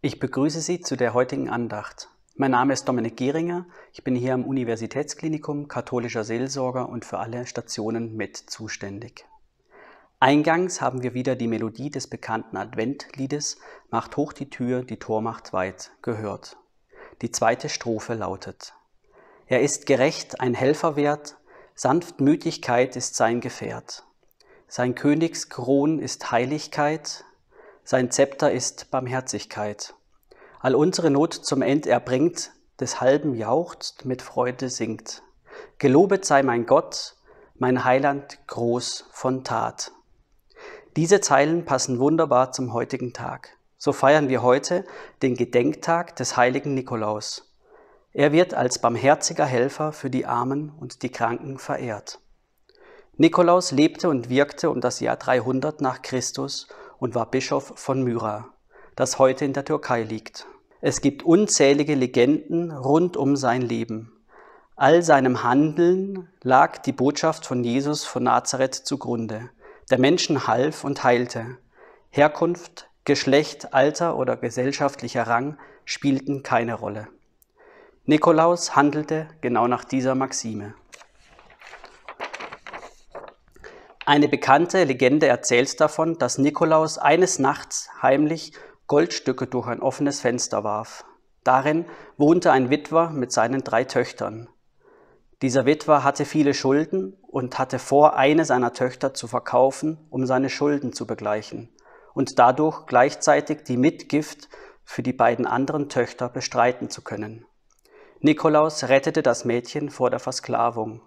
Ich begrüße Sie zu der heutigen Andacht. Mein Name ist Dominik Gehringer. Ich bin hier am Universitätsklinikum katholischer Seelsorger und für alle Stationen mit zuständig. Eingangs haben wir wieder die Melodie des bekannten Adventliedes Macht hoch die Tür, die Tor macht weit gehört. Die zweite Strophe lautet Er ist gerecht, ein Helfer wert, Sanftmütigkeit ist sein Gefährt. Sein Königskron ist Heiligkeit, sein Zepter ist Barmherzigkeit. All unsere Not zum End erbringt, deshalben jauchzt, mit Freude singt. Gelobet sei mein Gott, mein Heiland groß von Tat. Diese Zeilen passen wunderbar zum heutigen Tag. So feiern wir heute den Gedenktag des heiligen Nikolaus. Er wird als barmherziger Helfer für die Armen und die Kranken verehrt. Nikolaus lebte und wirkte um das Jahr 300 nach Christus und war Bischof von Myra, das heute in der Türkei liegt. Es gibt unzählige Legenden rund um sein Leben. All seinem Handeln lag die Botschaft von Jesus von Nazareth zugrunde, der Menschen half und heilte. Herkunft, Geschlecht, Alter oder gesellschaftlicher Rang spielten keine Rolle. Nikolaus handelte genau nach dieser Maxime. Eine bekannte Legende erzählt davon, dass Nikolaus eines Nachts heimlich Goldstücke durch ein offenes Fenster warf. Darin wohnte ein Witwer mit seinen drei Töchtern. Dieser Witwer hatte viele Schulden und hatte vor, eine seiner Töchter zu verkaufen, um seine Schulden zu begleichen und dadurch gleichzeitig die Mitgift für die beiden anderen Töchter bestreiten zu können. Nikolaus rettete das Mädchen vor der Versklavung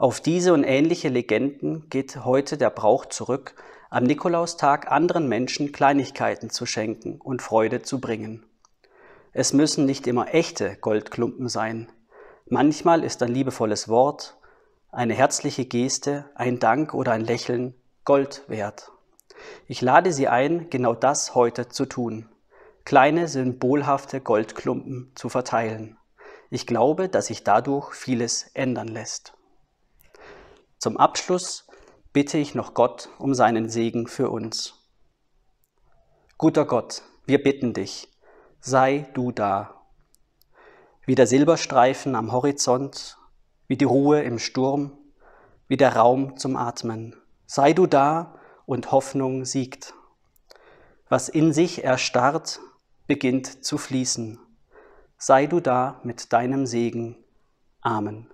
auf diese und ähnliche Legenden geht heute der Brauch zurück, am Nikolaustag anderen Menschen Kleinigkeiten zu schenken und Freude zu bringen. Es müssen nicht immer echte Goldklumpen sein. Manchmal ist ein liebevolles Wort, eine herzliche Geste, ein Dank oder ein Lächeln Gold wert. Ich lade Sie ein, genau das heute zu tun. Kleine symbolhafte Goldklumpen zu verteilen. Ich glaube, dass sich dadurch vieles ändern lässt. Zum Abschluss bitte ich noch Gott um seinen Segen für uns. Guter Gott, wir bitten dich, sei du da. Wie der Silberstreifen am Horizont, wie die Ruhe im Sturm, wie der Raum zum Atmen. Sei du da und Hoffnung siegt. Was in sich erstarrt, beginnt zu fließen. Sei du da mit deinem Segen. Amen.